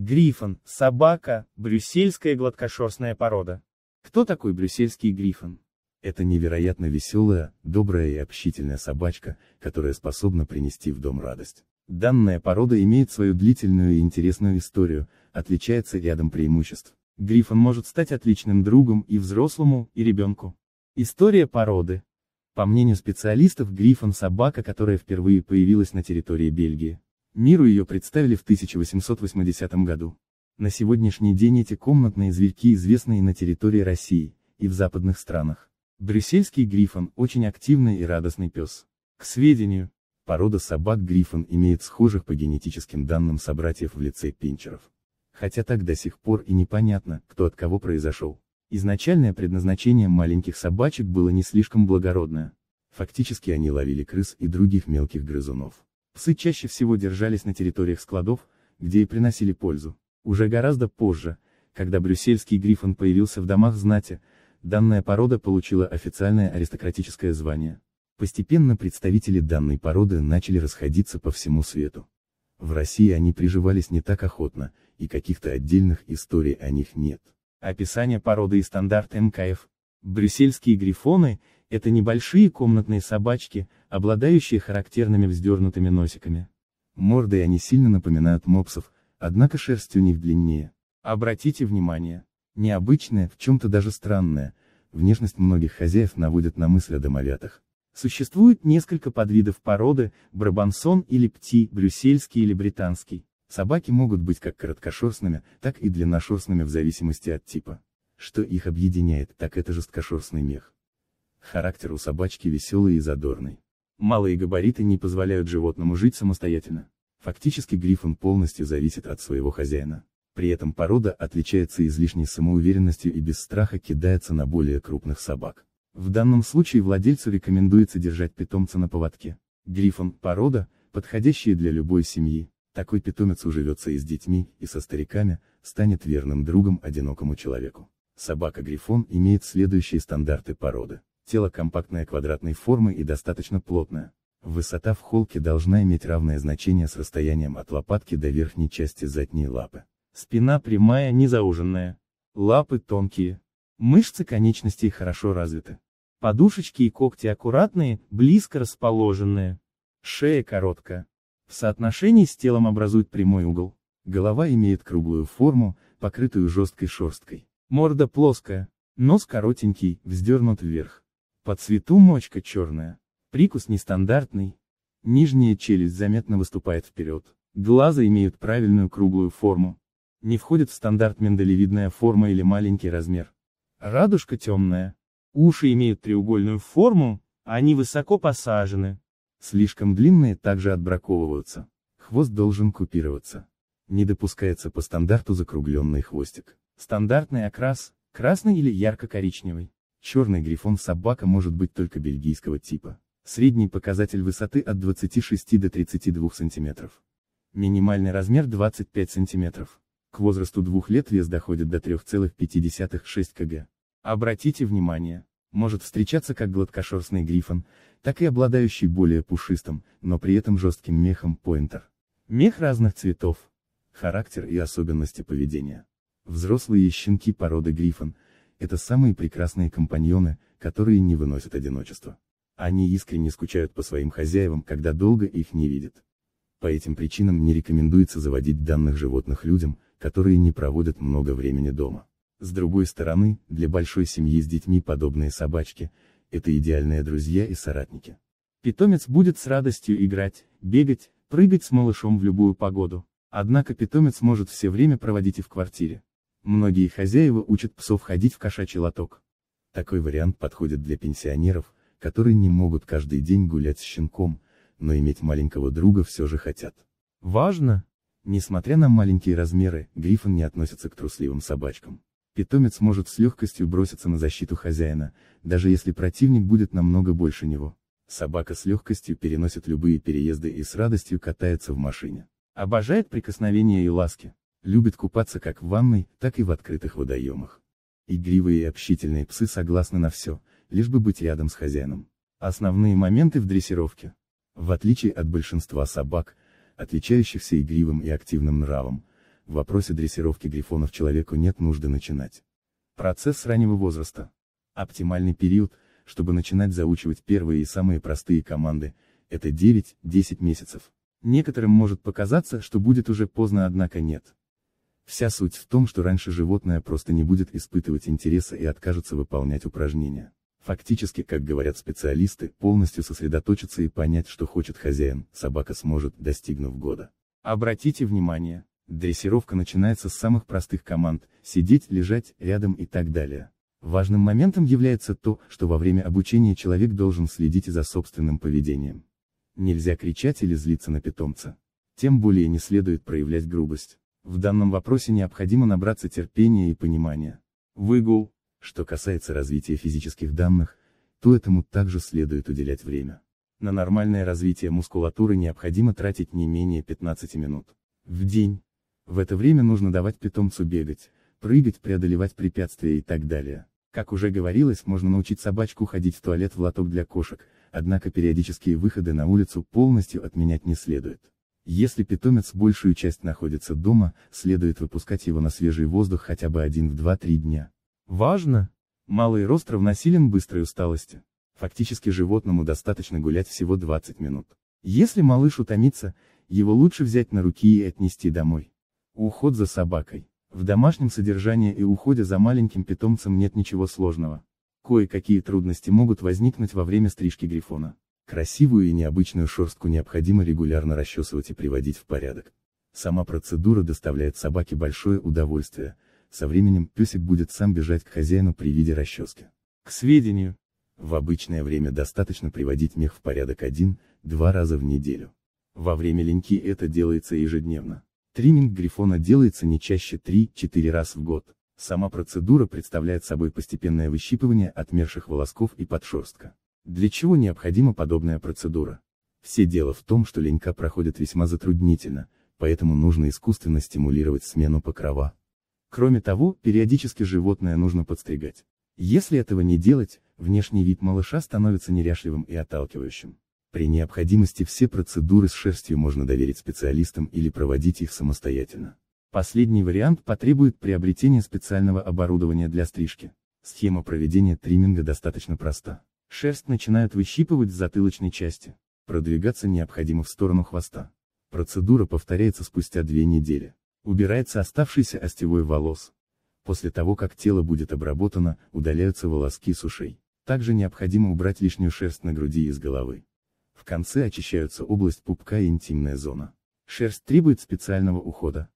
Грифон, собака, брюссельская гладкошерстная порода. Кто такой брюссельский грифон? Это невероятно веселая, добрая и общительная собачка, которая способна принести в дом радость. Данная порода имеет свою длительную и интересную историю, отличается рядом преимуществ. Грифон может стать отличным другом и взрослому, и ребенку. История породы. По мнению специалистов, грифон – собака, которая впервые появилась на территории Бельгии. Миру ее представили в 1880 году. На сегодняшний день эти комнатные зверьки известны и на территории России, и в западных странах. Брюссельский грифон – очень активный и радостный пес. К сведению, порода собак грифон имеет схожих по генетическим данным собратьев в лице пинчеров. Хотя так до сих пор и непонятно, кто от кого произошел. Изначальное предназначение маленьких собачек было не слишком благородное. Фактически они ловили крыс и других мелких грызунов. Псы чаще всего держались на территориях складов, где и приносили пользу. Уже гораздо позже, когда брюссельский грифон появился в домах знати, данная порода получила официальное аристократическое звание. Постепенно представители данной породы начали расходиться по всему свету. В России они приживались не так охотно, и каких-то отдельных историй о них нет. Описание породы и стандарт МКФ Брюссельские грифоны – это небольшие комнатные собачки, обладающие характерными вздернутыми носиками. Мордой они сильно напоминают мопсов, однако шерсть у них длиннее. Обратите внимание, необычная, в чем-то даже странная, внешность многих хозяев наводит на мысль о домовятах. Существует несколько подвидов породы, брабансон или пти, брюссельский или британский. Собаки могут быть как короткошерстными, так и длинношерстными в зависимости от типа. Что их объединяет, так это жесткошерстный мех. Характер у собачки веселый и задорный. Малые габариты не позволяют животному жить самостоятельно. Фактически грифон полностью зависит от своего хозяина. При этом порода отличается излишней самоуверенностью и без страха кидается на более крупных собак. В данном случае владельцу рекомендуется держать питомца на поводке. Грифон – порода, подходящая для любой семьи. Такой питомец уживется и с детьми, и со стариками, станет верным другом одинокому человеку. Собака-грифон имеет следующие стандарты породы. Тело компактное квадратной формы и достаточно плотное. Высота в холке должна иметь равное значение с расстоянием от лопатки до верхней части задней лапы. Спина прямая, не зауженная. Лапы тонкие. Мышцы конечностей хорошо развиты. Подушечки и когти аккуратные, близко расположенные. Шея короткая. В соотношении с телом образует прямой угол. Голова имеет круглую форму, покрытую жесткой шерсткой. Морда плоская, нос коротенький, вздернут вверх. По цвету мочка черная. Прикус нестандартный. Нижняя челюсть заметно выступает вперед. Глаза имеют правильную круглую форму. Не входит в стандарт миндалевидная форма или маленький размер. Радужка темная. Уши имеют треугольную форму, они высоко посажены. Слишком длинные также отбраковываются. Хвост должен купироваться. Не допускается по стандарту закругленный хвостик. Стандартный окрас, красный или ярко-коричневый. Черный грифон собака может быть только бельгийского типа. Средний показатель высоты от 26 до 32 сантиметров. Минимальный размер 25 сантиметров. К возрасту двух лет вес доходит до 3,56 кг. Обратите внимание, может встречаться как гладкошерстный грифон, так и обладающий более пушистым, но при этом жестким мехом поинтер. Мех разных цветов. Характер и особенности поведения. Взрослые щенки породы грифон – это самые прекрасные компаньоны, которые не выносят одиночество. Они искренне скучают по своим хозяевам, когда долго их не видят. По этим причинам не рекомендуется заводить данных животных людям, которые не проводят много времени дома. С другой стороны, для большой семьи с детьми подобные собачки – это идеальные друзья и соратники. Питомец будет с радостью играть, бегать, прыгать с малышом в любую погоду. Однако питомец может все время проводить и в квартире. Многие хозяева учат псов ходить в кошачий лоток. Такой вариант подходит для пенсионеров, которые не могут каждый день гулять с щенком, но иметь маленького друга все же хотят. Важно! Несмотря на маленькие размеры, Грифон не относится к трусливым собачкам. Питомец может с легкостью броситься на защиту хозяина, даже если противник будет намного больше него. Собака с легкостью переносит любые переезды и с радостью катается в машине. Обожает прикосновения и ласки. Любят купаться как в ванной, так и в открытых водоемах. Игривые и общительные псы согласны на все, лишь бы быть рядом с хозяином. Основные моменты в дрессировке. В отличие от большинства собак, отличающихся игривым и активным нравом, в вопросе дрессировки грифонов человеку нет нужды начинать. Процесс с раннего возраста. Оптимальный период, чтобы начинать заучивать первые и самые простые команды, это 9-10 месяцев. Некоторым может показаться, что будет уже поздно, однако нет. Вся суть в том, что раньше животное просто не будет испытывать интереса и откажется выполнять упражнения. Фактически, как говорят специалисты, полностью сосредоточиться и понять, что хочет хозяин, собака сможет, достигнув года. Обратите внимание, дрессировка начинается с самых простых команд, сидеть, лежать, рядом и так далее. Важным моментом является то, что во время обучения человек должен следить за собственным поведением. Нельзя кричать или злиться на питомца. Тем более не следует проявлять грубость. В данном вопросе необходимо набраться терпения и понимания. Выгул, что касается развития физических данных, то этому также следует уделять время. На нормальное развитие мускулатуры необходимо тратить не менее 15 минут. В день. В это время нужно давать питомцу бегать, прыгать, преодолевать препятствия и так далее. Как уже говорилось, можно научить собачку ходить в туалет в лоток для кошек, однако периодические выходы на улицу полностью отменять не следует. Если питомец большую часть находится дома, следует выпускать его на свежий воздух хотя бы один в два-три дня. Важно! Малый рост равносилен быстрой усталости. Фактически животному достаточно гулять всего 20 минут. Если малыш утомится, его лучше взять на руки и отнести домой. Уход за собакой. В домашнем содержании и уходе за маленьким питомцем нет ничего сложного. Кое-какие трудности могут возникнуть во время стрижки грифона. Красивую и необычную шерстку необходимо регулярно расчесывать и приводить в порядок. Сама процедура доставляет собаке большое удовольствие, со временем песик будет сам бежать к хозяину при виде расчески. К сведению, в обычное время достаточно приводить мех в порядок один-два раза в неделю. Во время линьки это делается ежедневно. Триминг грифона делается не чаще 3-4 раз в год. Сама процедура представляет собой постепенное выщипывание отмерших волосков и подшерстка. Для чего необходима подобная процедура? Все дело в том, что ленька проходит весьма затруднительно, поэтому нужно искусственно стимулировать смену покрова. Кроме того, периодически животное нужно подстригать. Если этого не делать, внешний вид малыша становится неряшливым и отталкивающим. При необходимости все процедуры с шерстью можно доверить специалистам или проводить их самостоятельно. Последний вариант потребует приобретения специального оборудования для стрижки. Схема проведения тримминга достаточно проста. Шерсть начинают выщипывать с затылочной части. Продвигаться необходимо в сторону хвоста. Процедура повторяется спустя две недели. Убирается оставшийся остевой волос. После того, как тело будет обработано, удаляются волоски с ушей. Также необходимо убрать лишнюю шерсть на груди и с головы. В конце очищаются область пупка и интимная зона. Шерсть требует специального ухода.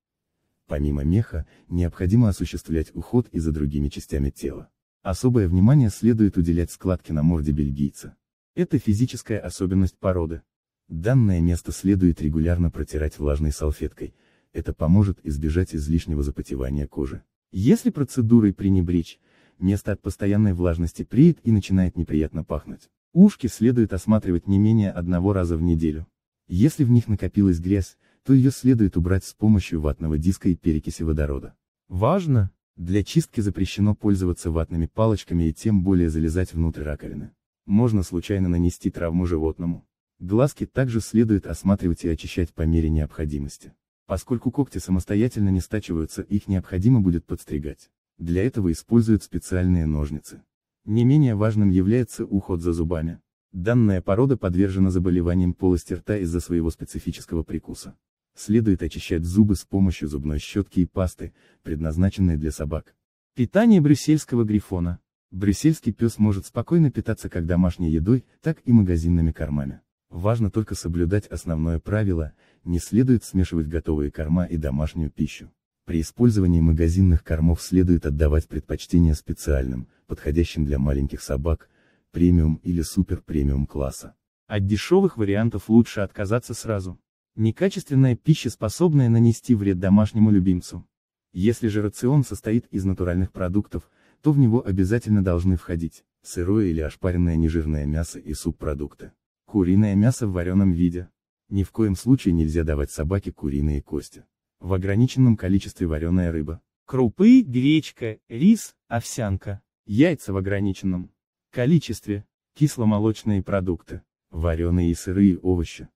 Помимо меха, необходимо осуществлять уход и за другими частями тела. Особое внимание следует уделять складке на морде бельгийца. Это физическая особенность породы. Данное место следует регулярно протирать влажной салфеткой, это поможет избежать излишнего запотевания кожи. Если процедурой пренебречь, место от постоянной влажности преет и начинает неприятно пахнуть. Ушки следует осматривать не менее одного раза в неделю. Если в них накопилась грязь, то ее следует убрать с помощью ватного диска и перекиси водорода. Важно, для чистки запрещено пользоваться ватными палочками и тем более залезать внутрь раковины. Можно случайно нанести травму животному. Глазки также следует осматривать и очищать по мере необходимости. Поскольку когти самостоятельно не стачиваются, их необходимо будет подстригать. Для этого используют специальные ножницы. Не менее важным является уход за зубами. Данная порода подвержена заболеваниям полости рта из-за своего специфического прикуса. Следует очищать зубы с помощью зубной щетки и пасты, предназначенной для собак. Питание брюссельского грифона. Брюссельский пес может спокойно питаться как домашней едой, так и магазинными кормами. Важно только соблюдать основное правило, не следует смешивать готовые корма и домашнюю пищу. При использовании магазинных кормов следует отдавать предпочтение специальным, подходящим для маленьких собак, премиум или супер премиум класса. От дешевых вариантов лучше отказаться сразу. Некачественная пища способная нанести вред домашнему любимцу. Если же рацион состоит из натуральных продуктов, то в него обязательно должны входить сырое или ошпаренное нежирное мясо и субпродукты. Куриное мясо в вареном виде. Ни в коем случае нельзя давать собаке куриные кости. В ограниченном количестве вареная рыба. Крупы, гречка, рис, овсянка. Яйца в ограниченном количестве. Кисломолочные продукты. Вареные и сырые овощи.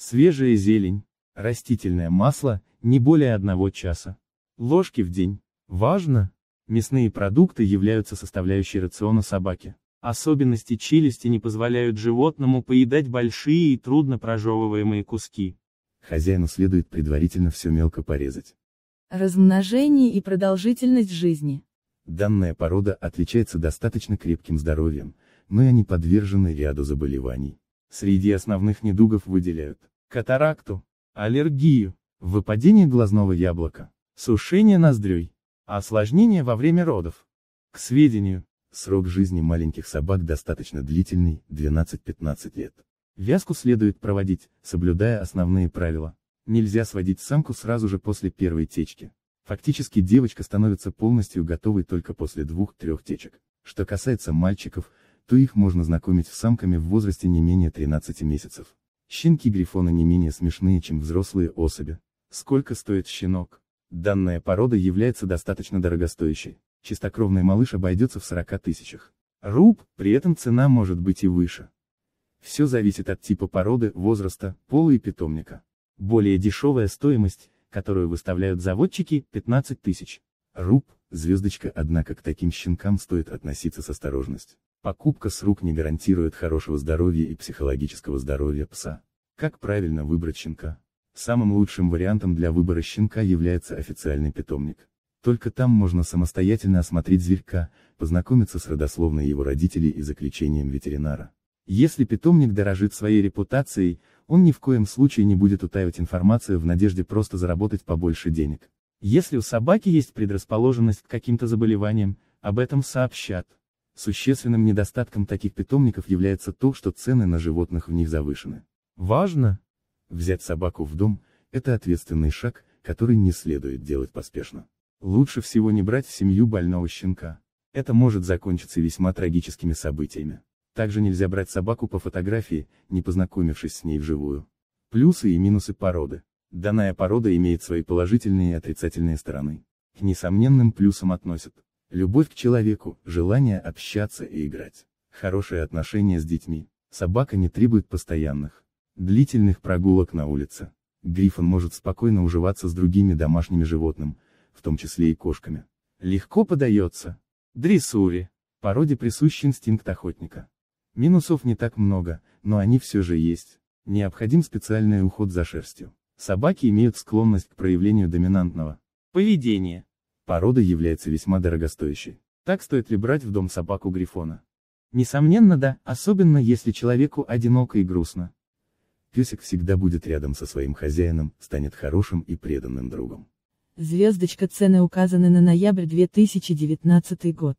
Свежая зелень, растительное масло, не более одного часа. Ложки в день. Важно! Мясные продукты являются составляющей рациона собаки. Особенности челюсти не позволяют животному поедать большие и трудно прожевываемые куски. Хозяину следует предварительно все мелко порезать. Размножение и продолжительность жизни. Данная порода отличается достаточно крепким здоровьем, но и они подвержены ряду заболеваний. Среди основных недугов выделяют катаракту, аллергию, выпадение глазного яблока, сушение ноздрей, осложнение во время родов. К сведению, срок жизни маленьких собак достаточно длительный, 12-15 лет. Вязку следует проводить, соблюдая основные правила. Нельзя сводить самку сразу же после первой течки. Фактически девочка становится полностью готовой только после двух-трех течек. Что касается мальчиков, то их можно знакомить с самками в возрасте не менее 13 месяцев. Щенки грифона не менее смешные, чем взрослые особи. Сколько стоит щенок? Данная порода является достаточно дорогостоящей. Чистокровный малыш обойдется в 40 тысячах. Руб, при этом цена может быть и выше. Все зависит от типа породы, возраста, пола и питомника. Более дешевая стоимость, которую выставляют заводчики, 15 тысяч. Руб, звездочка, однако к таким щенкам стоит относиться с осторожностью. Покупка с рук не гарантирует хорошего здоровья и психологического здоровья пса. Как правильно выбрать щенка? Самым лучшим вариантом для выбора щенка является официальный питомник. Только там можно самостоятельно осмотреть зверька, познакомиться с родословной его родителей и заключением ветеринара. Если питомник дорожит своей репутацией, он ни в коем случае не будет утаивать информацию в надежде просто заработать побольше денег. Если у собаки есть предрасположенность к каким-то заболеваниям, об этом сообщат. Существенным недостатком таких питомников является то, что цены на животных в них завышены. Важно взять собаку в дом – это ответственный шаг, который не следует делать поспешно. Лучше всего не брать в семью больного щенка. Это может закончиться весьма трагическими событиями. Также нельзя брать собаку по фотографии, не познакомившись с ней вживую. Плюсы и минусы породы. Данная порода имеет свои положительные и отрицательные стороны. К несомненным плюсам относят Любовь к человеку, желание общаться и играть. Хорошие отношения с детьми. Собака не требует постоянных, длительных прогулок на улице. Грифон может спокойно уживаться с другими домашними животными, в том числе и кошками. Легко подается. Дрессуре. Породе присущ инстинкт охотника. Минусов не так много, но они все же есть. Необходим специальный уход за шерстью. Собаки имеют склонность к проявлению доминантного поведения. Порода является весьма дорогостоящей. Так стоит ли брать в дом собаку Грифона? Несомненно да, особенно если человеку одиноко и грустно. Песик всегда будет рядом со своим хозяином, станет хорошим и преданным другом. Звездочка цены указаны на ноябрь 2019 год.